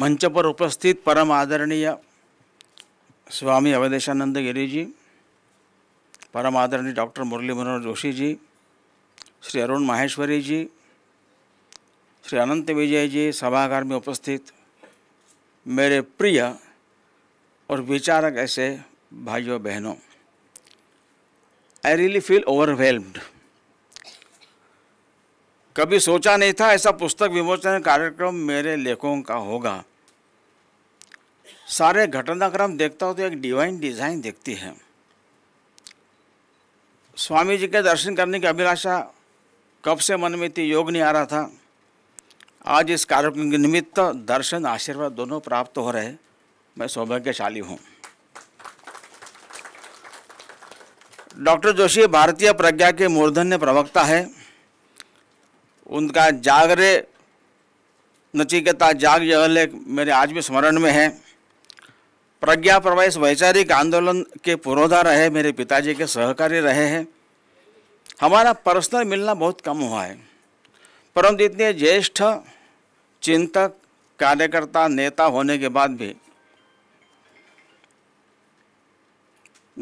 मंच पर उपस्थित परम आदरणीय स्वामी अवधेशानंद गिरी जी परम आदरणीय डॉक्टर मुरली मनोहर जोशी जी श्री अरुण माहेश्वरी जी श्री अनंत विजय जी सभागार में उपस्थित मेरे प्रिय और विचारक ऐसे भाइयों बहनों आई रियली फील ओवरवेल्म्ड कभी सोचा नहीं था ऐसा पुस्तक विमोचन कार्यक्रम मेरे लेखों का होगा सारे घटनाक्रम देखता हूँ तो एक डिवाइन डिज़ाइन देखती है स्वामी जी के दर्शन करने की अभिलाषा कब से मन में थी योग नहीं आ रहा था आज इस कार्यक्रम के निमित्त दर्शन आशीर्वाद दोनों प्राप्त हो रहे मैं सौभाग्यशाली हूँ डॉक्टर जोशी भारतीय प्रज्ञा के मूर्धन्य प्रवक्ता है उनका जागरे नचिकेता जाग जगह मेरे आज भी स्मरण में है प्रज्ञा प्रवेश वैचारिक आंदोलन के पुरोधा रहे मेरे पिताजी के सहकारी रहे हैं हमारा पर्सनल मिलना बहुत कम हुआ है परंतु इतने ज्येष्ठ चिंतक कार्यकर्ता नेता होने के बाद भी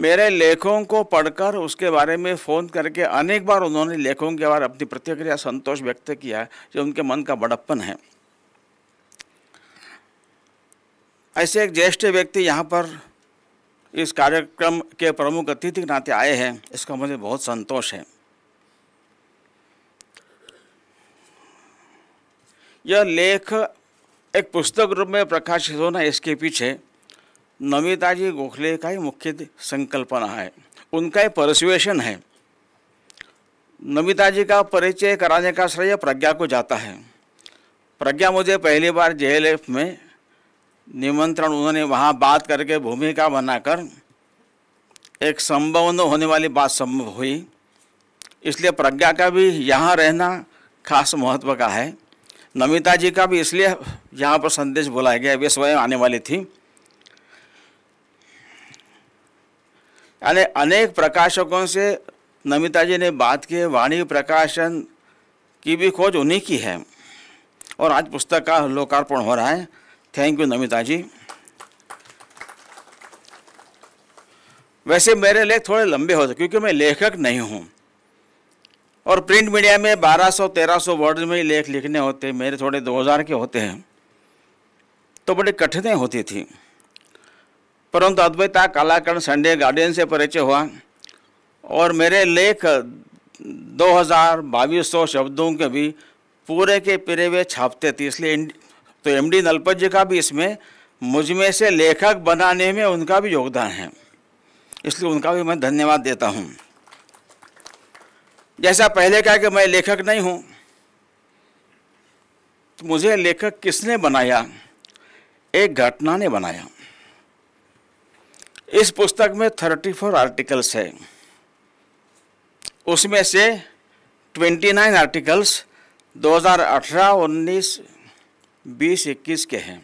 मेरे लेखों को पढ़कर उसके बारे में फ़ोन करके अनेक बार उन्होंने लेखों के बारे अपनी प्रतिक्रिया संतोष व्यक्त किया जो उनके मन का बड़प्पन है ऐसे एक ज्येष्ठ व्यक्ति यहाँ पर इस कार्यक्रम के प्रमुख अतिथि के नाते आए हैं इसका मुझे बहुत संतोष है यह लेख एक पुस्तक रूप में प्रकाशित होना इसके पीछे नमिता जी गोखले का ही मुख्य संकल्पना है उनका ही परसुएशन है नमिता जी का परिचय कराने का श्रेय प्रज्ञा को जाता है प्रज्ञा मुझे पहली बार जे में निमंत्रण उन्होंने वहाँ बात करके भूमिका बनाकर एक संभव न होने वाली बात संभव हुई इसलिए प्रज्ञा का भी यहाँ रहना खास महत्व का है नमिता जी का भी इसलिए यहाँ पर संदेश बुलाया गया वे स्वयं आने वाली थी यानी अनेक प्रकाशकों से नमिता जी ने बात की वाणी प्रकाशन की भी खोज उन्हीं की है और आज पुस्तक का लोकार्पण हो रहा है थैंक यू नमिता जी वैसे मेरे लेख थोड़े लंबे होते क्योंकि मैं लेखक नहीं हूँ और प्रिंट मीडिया में 1200-1300 वर्ड में ही लेख लिखने होते मेरे थोड़े 2000 के होते हैं तो बड़ी कठिनें होती थी परंतु अद्वैता कलाकरण संडे गार्डियन से परिचय हुआ और मेरे लेख 2000 हज़ार शब्दों के भी पूरे के पिरे वे छापते थे इसलिए तो एम डी नलपत जी का भी इसमें मुझमें से लेखक बनाने में उनका भी योगदान है इसलिए उनका भी मैं धन्यवाद देता हूँ जैसा पहले कहा कि मैं लेखक नहीं हूँ तो मुझे लेखक किसने बनाया एक घटना ने बनाया इस पुस्तक में थर्टी फोर आर्टिकल्स है उसमें से ट्वेंटी नाइन आर्टिकल्स 2018, 19, बीस इक्कीस के हैं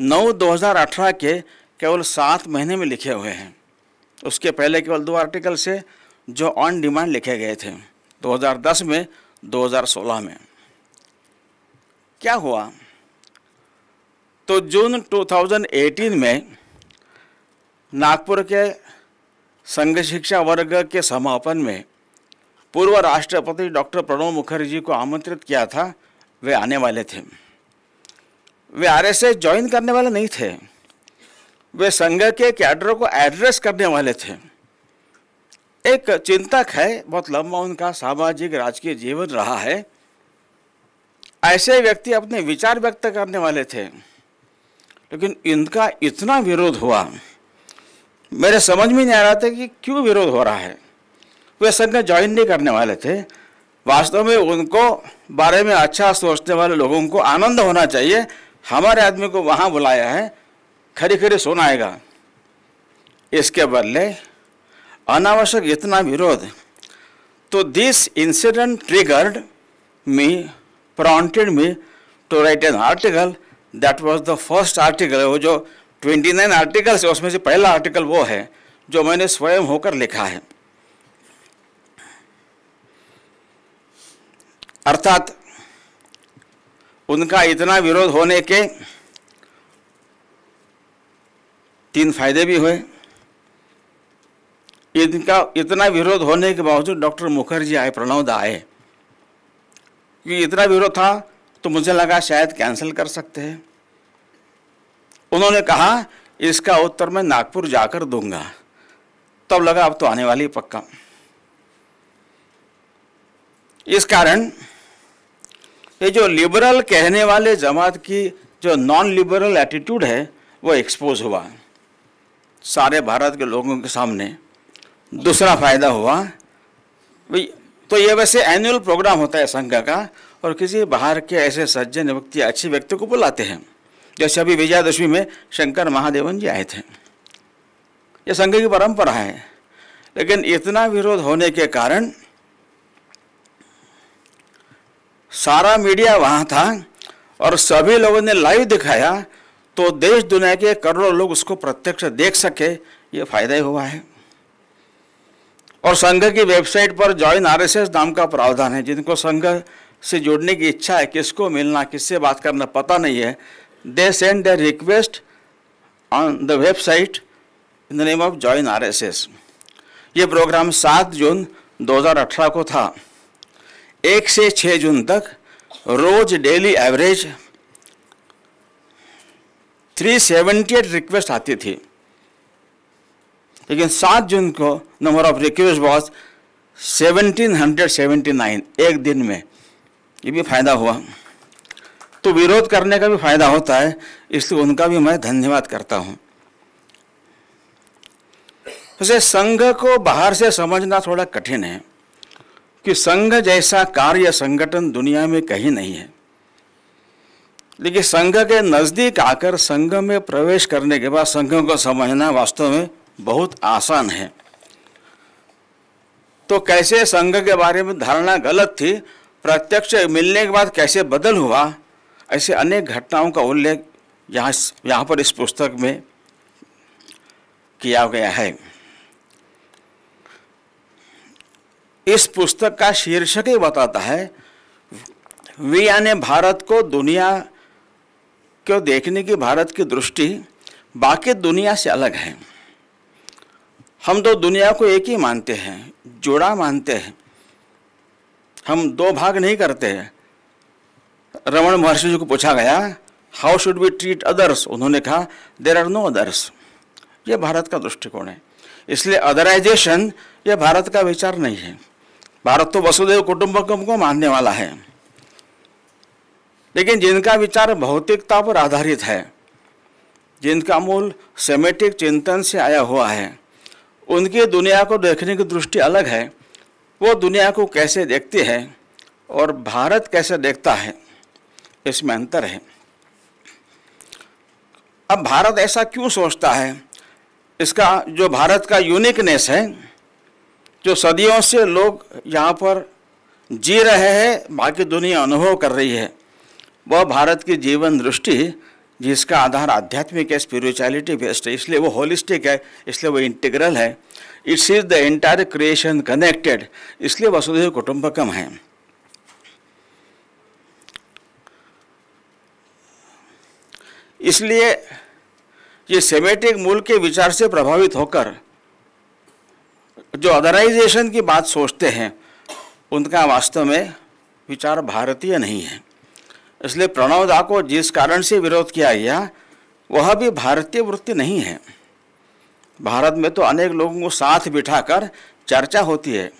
नौ 2018 के केवल सात महीने में लिखे हुए हैं उसके पहले केवल दो आर्टिकल से जो ऑन डिमांड लिखे गए थे 2010 में 2016 में क्या हुआ तो जून 2018 में नागपुर के संघ शिक्षा वर्ग के समापन में पूर्व राष्ट्रपति डॉक्टर प्रणब मुखर्जी को आमंत्रित किया था वे आने वाले थे वे आरएसएस ज्वाइन करने वाले नहीं थे वे संघ के कैडरों को एड्रेस करने वाले थे एक चिंतक है बहुत लंबा उनका सामाजिक राजकीय जीवन रहा है ऐसे व्यक्ति अपने विचार व्यक्त करने वाले थे लेकिन इनका इतना विरोध हुआ मेरे समझ में नहीं आ रहा था कि क्यों विरोध हो रहा है वे संघ ज्वाइन नहीं करने वाले थे वास्तव में उनको बारे में अच्छा सोचने वाले लोगों को आनंद होना चाहिए हमारे आदमी को वहाँ बुलाया है खरी खरी सुनाएगा इसके बदले अनावश्यक इतना विरोध तो this incident triggered me prompted me to write an article that was the first article वो जो 29 आर्टिकल्स है उसमें से पहला आर्टिकल वो है जो मैंने स्वयं होकर लिखा है अर्थात उनका इतना विरोध होने के तीन फायदे भी हुए इनका इतना विरोध होने के बावजूद डॉक्टर मुखर्जी आए प्रणव दा आए क्योंकि इतना विरोध था तो मुझे लगा शायद कैंसिल कर सकते हैं उन्होंने कहा इसका उत्तर मैं नागपुर जाकर दूंगा तब लगा अब तो आने वाली पक्का इस कारण ये जो लिबरल कहने वाले जमात की जो नॉन लिबरल एटीट्यूड है वो एक्सपोज हुआ सारे भारत के लोगों के सामने दूसरा फ़ायदा हुआ भाई तो ये वैसे एनुअल प्रोग्राम होता है संघ का और किसी बाहर के ऐसे सज्जन व्यक्ति अच्छे व्यक्ति को बुलाते हैं जैसे अभी विजयादशमी में शंकर महादेवन जी आए थे ये संघ की परंपरा है लेकिन इतना विरोध होने के कारण सारा मीडिया वहाँ था और सभी लोगों ने लाइव दिखाया तो देश दुनिया के करोड़ों लोग उसको प्रत्यक्ष देख सके ये फायदा ही हुआ है और संघ की वेबसाइट पर ज्वाइन आरएसएस नाम का प्रावधान है जिनको संघ से जुड़ने की इच्छा है किसको मिलना किससे बात करना पता नहीं है they send the request on the website in the name of join RSS ये प्रोग्राम 7 जून 2018 को था एक से छः जून तक रोज डेली एवरेज 378 रिक्वेस्ट आती थी लेकिन सात जून को नंबर ऑफ रिक्वेस्ट बॉस 1779 एक दिन में ये भी फायदा हुआ तो विरोध करने का भी फायदा होता है इसलिए उनका भी मैं धन्यवाद करता हूं उसे संघ को बाहर से समझना थोड़ा कठिन है कि संघ जैसा कार्य संगठन दुनिया में कहीं नहीं है लेकिन संघ के नज़दीक आकर संघ में प्रवेश करने के बाद संघ को समझना वास्तव में बहुत आसान है तो कैसे संघ के बारे में धारणा गलत थी प्रत्यक्ष मिलने के बाद कैसे बदल हुआ ऐसे अनेक घटनाओं का उल्लेख यहाँ यहाँ पर इस पुस्तक में किया गया है इस पुस्तक का शीर्षक ही बताता है वे ने भारत को दुनिया को देखने की भारत की दृष्टि बाकी दुनिया से अलग है हम तो दुनिया को एक ही मानते हैं जोड़ा मानते हैं हम दो भाग नहीं करते हैं रमण महर्षि जी को पूछा गया how should be treat others उन्होंने कहा देर आर नो अदर्स ये भारत का दृष्टिकोण है इसलिए अदराइजेशन ये भारत का विचार नहीं है भारत तो वसुदेव कुटुंबकम को मानने वाला है लेकिन जिनका विचार भौतिकता पर आधारित है जिनका मूल सेमेटिक चिंतन से आया हुआ है उनकी दुनिया को देखने की दृष्टि अलग है वो दुनिया को कैसे देखती है और भारत कैसे देखता है इसमें अंतर है अब भारत ऐसा क्यों सोचता है इसका जो भारत का यूनिकनेस है जो सदियों से लोग यहाँ पर जी रहे हैं बाकी दुनिया अनुभव कर रही है वह भारत की जीवन दृष्टि जिसका आधार आध्यात्मिक है स्पिरिचुअलिटी बेस्ड है इसलिए वो होलिस्टिक है इसलिए वो इंटीग्रल है it's is the entire creation connected इसलिए वसुधैव कुटुंबकम है इसलिए ये सेमेटिक मूल के विचार से प्रभावित होकर जो अदराइजेशन की बात सोचते हैं उनका वास्तव में विचार भारतीय नहीं है इसलिए प्रणव दा को जिस कारण से विरोध किया गया वह भी भारतीय वृत्ति नहीं है भारत में तो अनेक लोगों को साथ बिठाकर चर्चा होती है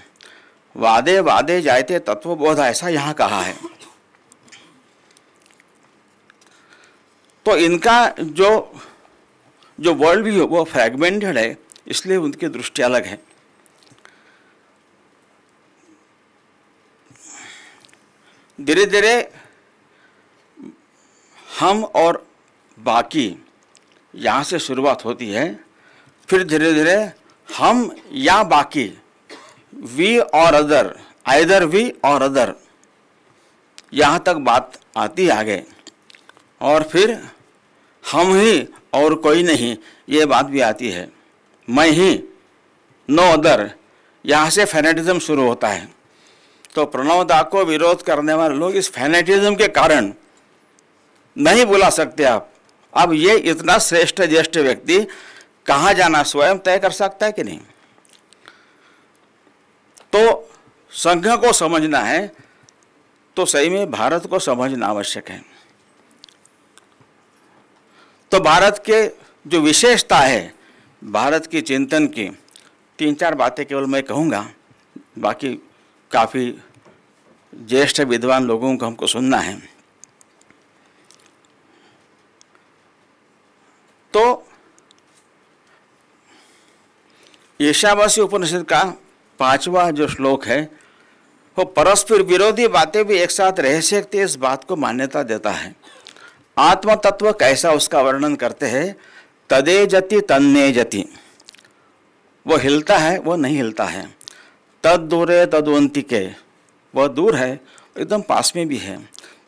वादे वादे जायते तत्वबोध ऐसा यहाँ कहा है तो इनका जो जो वर्ल्ड व्यू वो फ्रैगमेंटेड है इसलिए उनकी दृष्टि अलग है धीरे धीरे हम और बाकी यहाँ से शुरुआत होती है फिर धीरे धीरे हम या बाकी वी और अदर आइदर वी और अदर यहाँ तक बात आती आगे और फिर हम ही और कोई नहीं ये बात भी आती है मैं ही नो अदर यहाँ से फेनेटिज्म शुरू होता है तो प्रणव दा को विरोध करने वाले लोग इस फैनेटिज्म के कारण नहीं बुला सकते आप अब ये इतना श्रेष्ठ ज्येष्ठ व्यक्ति कहाँ जाना स्वयं तय कर सकता है कि नहीं तो संघ को समझना है तो सही में भारत को समझना आवश्यक है तो भारत के जो विशेषता है भारत की चिंतन की तीन चार बातें केवल मैं कहूँगा बाकी काफ़ी ज्येष्ठ विद्वान लोगों को हमको सुनना है तो ईशावासी उपनिषद का पांचवा जो श्लोक है वो परस्पर विरोधी बातें भी एक साथ रह सकती इस बात को मान्यता देता है आत्म तत्व कैसा उसका वर्णन करते हैं तदे जति तन्ने जति वो हिलता है वो नहीं हिलता है तद दूरे तदवंती के बहुत दूर है एकदम पास में भी है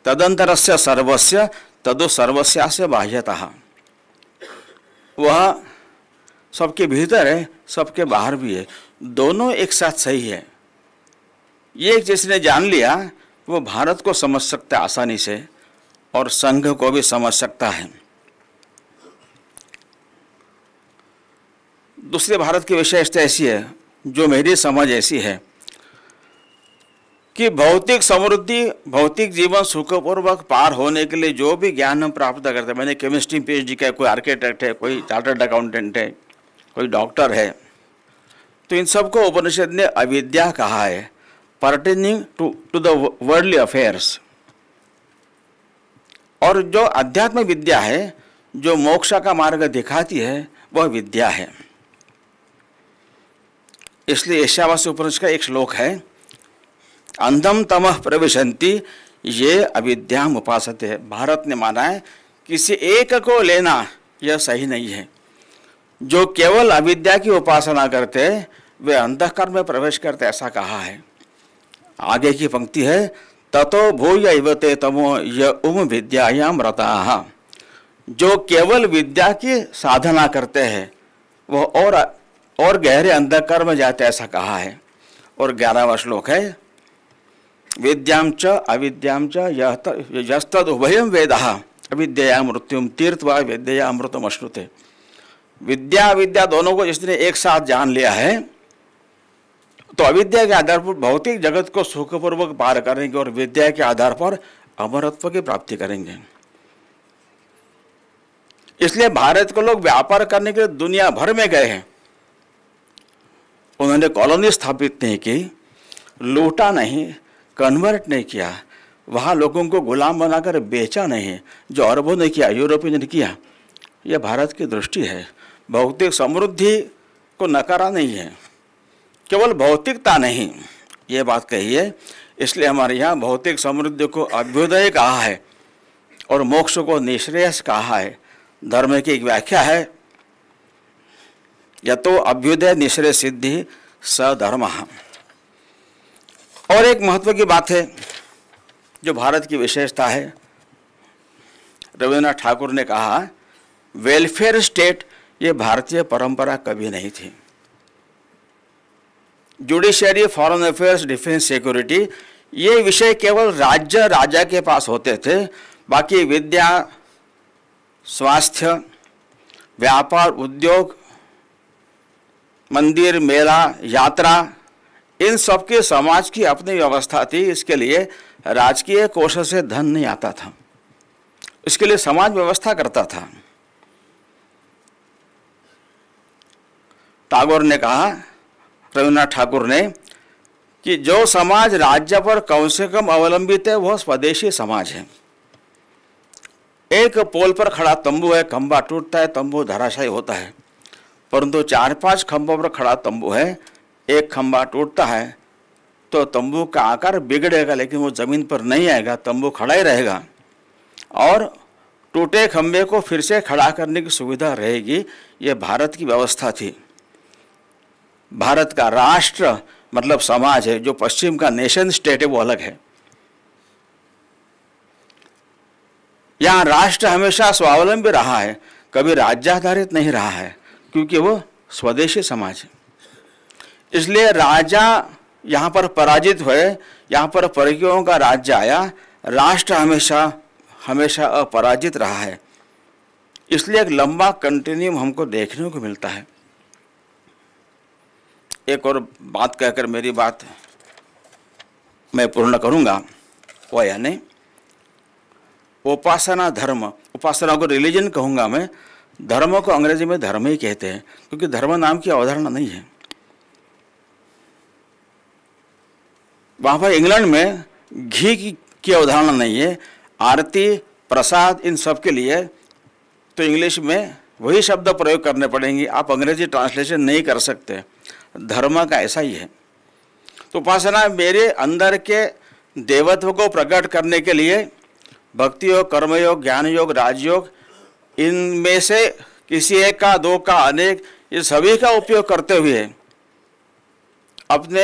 तदंतर से सर्वस्व तदो सर्वस्या से बाह्यतः वह सबके भीतर है सबके बाहर भी है दोनों एक साथ सही है ये जिसने जान लिया वो भारत को समझ सकता है आसानी से और संघ को भी समझ सकता है दूसरे भारत की विशेषता ऐसी है जो मेरी समझ ऐसी है कि भौतिक समृद्धि भौतिक जीवन सुखपूर्वक पार होने के लिए जो भी ज्ञान हम प्राप्त करते हैं मैंने केमिस्ट्री पी एच का कोई आर्किटेक्ट है कोई चार्टर्ड अकाउंटेंट है कोई डॉक्टर है तो इन सबको उपनिषद ने अविद्या कहा है pertaining to to the worldly affairs और जो अध्यात्म विद्या है जो मोक्ष का मार्ग दिखाती है वह विद्या है इसलिए ऐशावासी उपनिषद का एक श्लोक है अंधम तमह प्रविशंति ये अविद्या उपासते है भारत ने माना है किसी एक को लेना यह सही नहीं है जो केवल अविद्या की उपासना करते वे अंधकर्म में प्रवेश करते ऐसा कहा है आगे की पंक्ति है ततो भूय इवते तमो य उम विद्याम रता जो केवल विद्या की साधना करते हैं वह और और गहरे अंधकर्म जाते ऐसा कहा है और ग्यारहवा श्लोक है वेद्याम च अविद्याम च उभयम वेद अविद्या मृत्युम तीर्थवा विद्या अमृतम अश्रुते विद्या विद्या दोनों को जिसने एक साथ जान लिया है तो अविद्या के आधार पर भौतिक जगत को सुखपूर्वक पार करेंगे और विद्या के आधार पर अमरत्व की प्राप्ति करेंगे इसलिए भारत के लोग व्यापार करने के लिए दुनिया भर में गए हैं उन्होंने कॉलोनी स्थापित नहीं की लूटा नहीं कन्वर्ट नहीं किया वहाँ लोगों को गुलाम बनाकर बेचा नहीं जो अरबों ने किया यूरोपियन ने किया यह भारत की दृष्टि है भौतिक समृद्धि को नकारा नहीं है केवल भौतिकता नहीं ये बात कही है इसलिए हमारे यहाँ भौतिक समृद्धि को अभ्युदय कहा है और मोक्ष को निश्रेयस कहा है धर्म की एक व्याख्या है या तो अभ्युदय निश्रेय सिद्धि सधर्म और एक महत्व की बात है जो भारत की विशेषता है रविन्द्रनाथ ठाकुर ने कहा वेलफेयर स्टेट ये भारतीय परंपरा कभी नहीं थी judiciary foreign affairs defence security ये विषय केवल राज्य राजा के पास होते थे बाकी विद्या स्वास्थ्य व्यापार उद्योग मंदिर मेला यात्रा इन सबके समाज की अपनी व्यवस्था थी इसके लिए राजकीय कोष से धन नहीं आता था इसके लिए समाज व्यवस्था करता था टागोर ने कहा रविन्द्रनाथ ठाकुर ने कि जो समाज राज्य पर कम से कम अवलंबित है वह स्वदेशी समाज है एक पोल पर खड़ा तंबू है खंबा टूटता है तंबू धराशायी होता है परंतु चार पांच खंभों पर खड़ा तंबू है एक खम्बा टूटता है तो तंबू का आकार बिगड़ेगा लेकिन वो ज़मीन पर नहीं आएगा तंबू खड़ा ही रहेगा और टूटे खम्बे को फिर से खड़ा करने की सुविधा रहेगी ये भारत की व्यवस्था थी भारत का राष्ट्र मतलब समाज है जो पश्चिम का नेशन स्टेट है वो अलग है यहाँ राष्ट्र हमेशा स्वावलंबी रहा है कभी राज्याधारित नहीं रहा है क्योंकि वो स्वदेशी समाज है इसलिए राजा यहाँ पर पराजित हुए यहाँ पर परियों का राज्य आया राष्ट्र हमेशा हमेशा अपराजित रहा है इसलिए एक लंबा कंटिन्यूम हमको देखने को मिलता है एक और बात कहकर मेरी बात मैं पूर्ण करूँगा वह यानी उपासना धर्म उपासना को रिलीजन कहूँगा मैं धर्म को अंग्रेजी में धर्म ही कहते हैं क्योंकि धर्म नाम की अवधारणा नहीं है वहाँ पर इंग्लैंड में घी की, की अवधारणा नहीं है आरती प्रसाद इन सब के लिए तो इंग्लिश में वही शब्द प्रयोग करने पड़ेंगे आप अंग्रेजी ट्रांसलेशन नहीं कर सकते धर्म का ऐसा ही है तो उपासना मेरे अंदर के देवत्व को प्रकट करने के लिए भक्ति योग कर्मयोग ज्ञान योग राजयोग इनमें से किसी एक का दो का अनेक ये सभी का उपयोग करते हुए अपने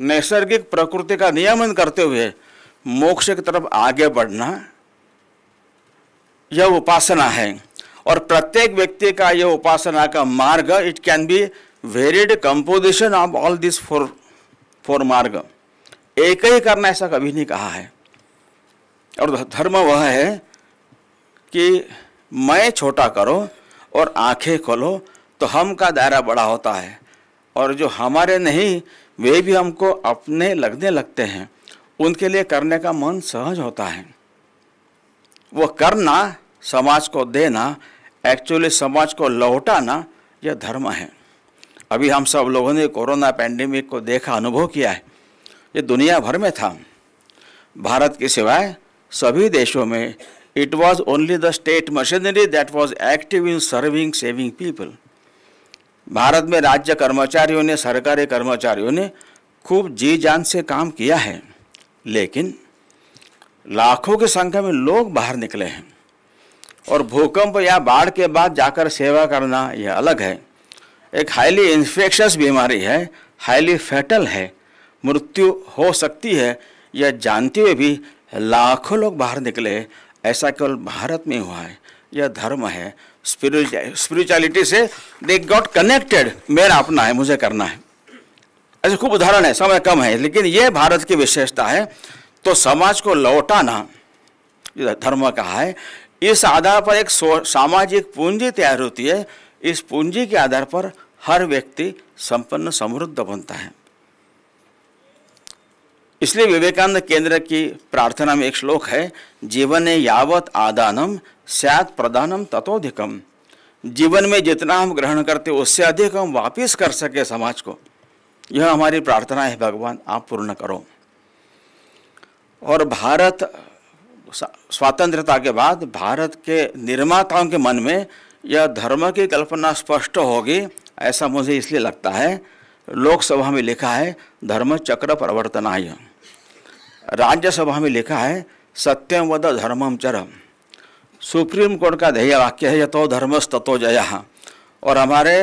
नैसर्गिक प्रकृति का नियमन करते हुए मोक्ष की तरफ आगे बढ़ना यह उपासना है और प्रत्येक व्यक्ति का यह उपासना का मार्ग it can be varied composition of all this four four मार्ग एक ही करना ऐसा कभी नहीं कहा है और धर्म वह है कि मैं छोटा करो और आंखें खोलो तो हम का दायरा बड़ा होता है और जो हमारे नहीं वे भी हमको अपने लगने लगते हैं उनके लिए करने का मन सहज होता है वो करना समाज को देना एक्चुअली समाज को लौटाना यह धर्म है अभी हम सब लोगों ने कोरोना पैंडेमिक को देखा अनुभव किया है ये दुनिया भर में था भारत के सिवाय सभी देशों में it was only the state machinery that was active in serving saving people Bharat में राज्य कर्मचारियों ने सरकारी कर्मचारियों ने खूब जी जान से काम किया है लेकिन लाखों की संख्या में लोग बाहर निकले हैं और भूकंप या बाढ़ के बाद जाकर सेवा करना यह अलग है एक हाईली इन्फेक्शस बीमारी है हाईली फैटल है मृत्यु हो सकती है यह जानते हुए भी लाखों लोग बाहर निकले ऐसा केवल भारत में हुआ है यह धर्म है स्पिरिचुअलिटी से दे गॉट कनेक्टेड मेरा अपना है मुझे करना है ऐसे खूब उदाहरण है समय कम है लेकिन ये भारत की विशेषता है तो समाज को लौटाना धर्म का है इस आधार पर एक सामाजिक पूंजी तैयार होती है इस पूंजी के आधार पर हर व्यक्ति संपन्न समृद्ध बनता है इसलिए विवेकानंद केंद्र की प्रार्थना में एक श्लोक है जीवन यावत आदानम सैत प्रदानम तथोधिकम जीवन में जितना हम ग्रहण करते उससे अधिक हम वापिस कर सके समाज को यह हमारी प्रार्थना है भगवान आप पूर्ण करो और भारत स्वतंत्रता के बाद भारत के निर्माताओं के मन में यह धर्म की कल्पना स्पष्ट होगी ऐसा मुझे इसलिए लगता है लोकसभा में लिखा है धर्म चक्र प्रवर्तनाय राज्यसभा में लिखा है सत्यम वद धर्मम चरम सुप्रीम कोर्ट का ध्यय वाक्य है यथो धर्मस तथो जया और हमारे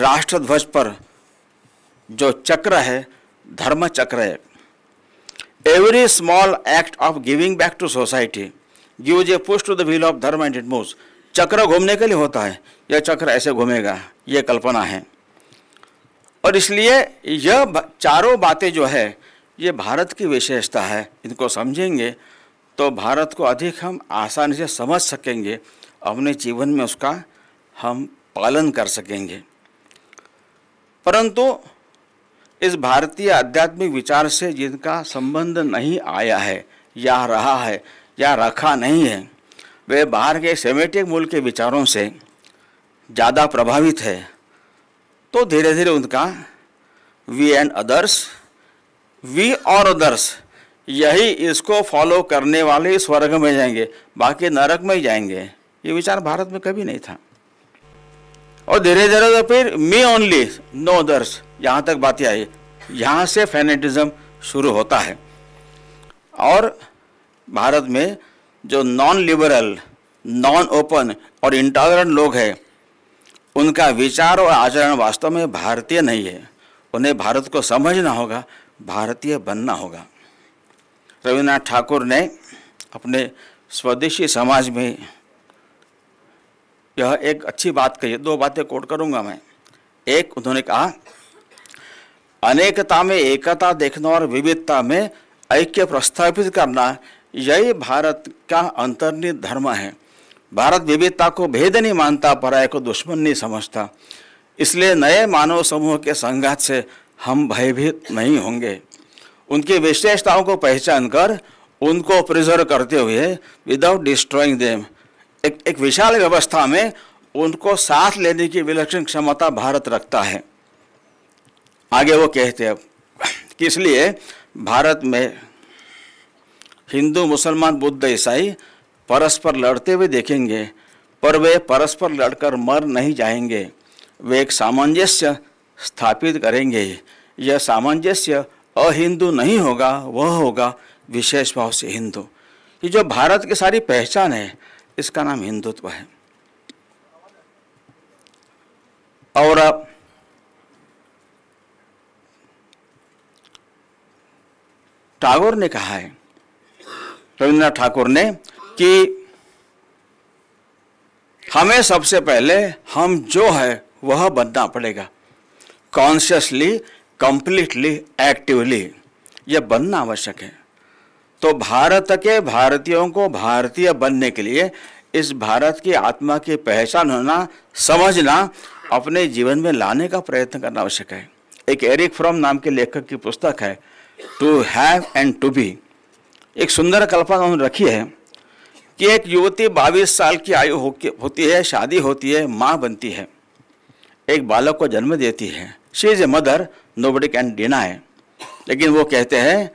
राष्ट्रध्वज पर जो चक्र है धर्म चक्र है every small act of giving back to society gives a push to the wheel of dharma and it move चक्र घूमने के लिए होता है यह चक्र ऐसे घूमेगा ये कल्पना है और इसलिए यह चारों बातें जो है ये भारत की विशेषता है इनको समझेंगे तो भारत को अधिक हम आसानी से समझ सकेंगे अपने जीवन में उसका हम पालन कर सकेंगे परंतु इस भारतीय आध्यात्मिक विचार से जिनका संबंध नहीं आया है या रहा है या रखा नहीं है वे बाहर के सेमेटिक मूल के विचारों से ज़्यादा प्रभावित है तो धीरे धीरे उनका वी एंड अदर्स वी और अदर्स यही इसको फॉलो करने वाले स्वर्ग में जाएंगे बाकी नरक में ही जाएंगे ये विचार भारत में कभी नहीं था और धीरे धीरे तो फिर मी ओनली नो अदर्स यहाँ तक बातें आई यहाँ से फैनेटिज्म शुरू होता है और भारत में जो नॉन लिबरल नॉन ओपन और इंटॉलरेंट लोग हैं उनका विचार और आचरण वास्तव में भारतीय नहीं है उन्हें भारत को समझना होगा भारतीय बनना होगा रविन्द्रनाथ ठाकुर ने अपने स्वदेशी समाज में यह एक अच्छी बात कही दो बातें कोट करूंगा मैं एक उन्होंने कहा अनेकता में एकता देखना और विविधता में ऐक्य प्रस्थापित करना यही भारत का अंतर्निहित धर्म है भारत विविधता को भेद नहीं मानता पराय को दुश्मन नहीं समझता इसलिए नए मानव समूह के संघात से हम भयभीत नहीं होंगे उनकी विशेषताओं को पहचान कर उनको प्रिजर्व करते हुए विदाउट डिस्ट्रॉइंग देम एक एक विशाल व्यवस्था में उनको साथ लेने की विलक्षण क्षमता भारत रखता है आगे वो कहते हैं कि इसलिए भारत में हिंदू मुसलमान बुद्ध ईसाई परस्पर लड़ते हुए देखेंगे पर वे परस्पर लड़कर मर नहीं जाएंगे वे एक सामंजस्य स्थापित करेंगे यह सामंजस्य अहिंदू नहीं होगा वह होगा विशेष भाव से हिंदू ये जो भारत की सारी पहचान है इसका नाम हिंदुत्व है और टागोर ने कहा है रविन्द्रनाथ ठाकुर ने कि हमें सबसे पहले हम जो है वह बनना पड़ेगा कॉन्शियसली कंप्लीटली एक्टिवली ये बनना आवश्यक है तो भारत के भारतीयों को भारतीय बनने के लिए इस भारत की आत्मा की पहचान होना समझना अपने जीवन में लाने का प्रयत्न करना आवश्यक है एक एरिक फ्रॉम नाम के लेखक की पुस्तक है to have and to be एक सुंदर कल्पना उन्होंने रखी है कि एक युवती बाईस साल की आयु हो होती है शादी होती है माँ बनती है एक बालक को जन्म देती है she is a mother nobody can deny लेकिन वो कहते हैं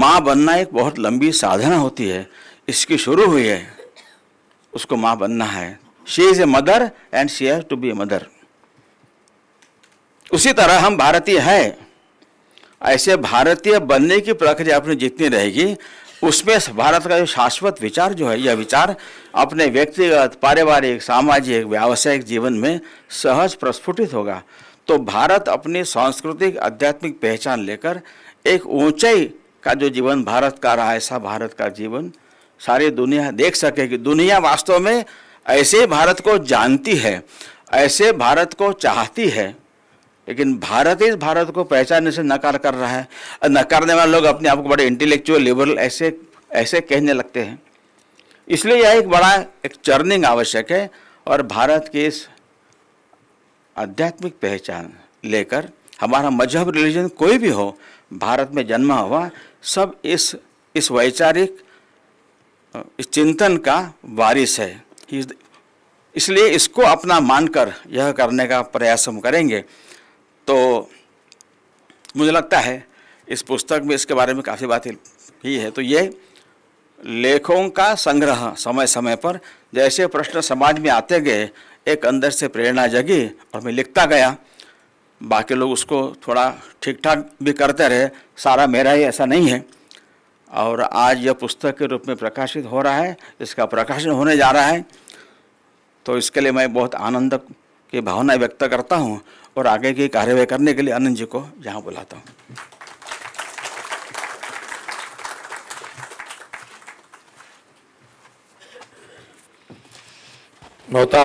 माँ बनना एक बहुत लंबी साधना होती है इसकी शुरू हुई है उसको माँ बनना है she is a mother and she has to be a mother उसी तरह हम भारतीय हैं ऐसे भारतीय बनने की प्रक्रिया अपनी जितनी रहेगी उसमें भारत का जो शाश्वत विचार जो है यह विचार अपने व्यक्तिगत पारिवारिक सामाजिक व्यावसायिक जीवन में सहज प्रस्फुटित होगा तो भारत अपनी सांस्कृतिक आध्यात्मिक पहचान लेकर एक ऊंचाई का जो जीवन भारत का रहा ऐसा भारत का जीवन सारी दुनिया देख सके कि दुनिया वास्तव में ऐसे भारत को जानती है ऐसे भारत को चाहती है लेकिन भारत इस भारत को पहचानने से नकार कर रहा है नकारने वाले लोग अपने आप को बड़े इंटेलेक्चुअल लिबरल ऐसे ऐसे कहने लगते हैं इसलिए यह एक बड़ा एक चर्निंग आवश्यक है और भारत के इस आध्यात्मिक पहचान लेकर हमारा मजहब रिलीजन कोई भी हो भारत में जन्मा हुआ सब इस इस वैचारिक इस चिंतन का वारिस है इसलिए इसको अपना मानकर यह करने का प्रयास हम करेंगे तो मुझे लगता है इस पुस्तक में इसके बारे में काफ़ी बातें ही है तो ये लेखों का संग्रह समय समय पर जैसे प्रश्न समाज में आते गए एक अंदर से प्रेरणा जगी और मैं लिखता गया बाकी लोग उसको थोड़ा ठीक ठाक भी करते रहे सारा मेरा ही ऐसा नहीं है और आज यह पुस्तक के रूप में प्रकाशित हो रहा है इसका प्रकाशन होने जा रहा है तो इसके लिए मैं बहुत आनंद की भावना व्यक्त करता हूँ और आगे की कार्यवाही करने के लिए आनंद जी को यहाँ बुलाता हूँ नौता